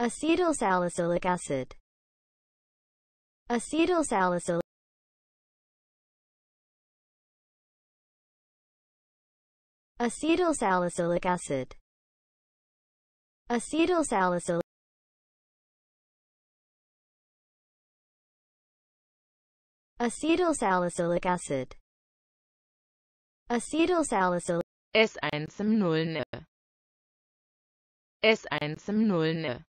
Acetyl salicylic acid. Acetyl salicylic Acetyl salicylic acid. Acetyl salicylic Acetyl salicylic acid. Acetyl salicylic S1 im Nullne. S1 im Nullne.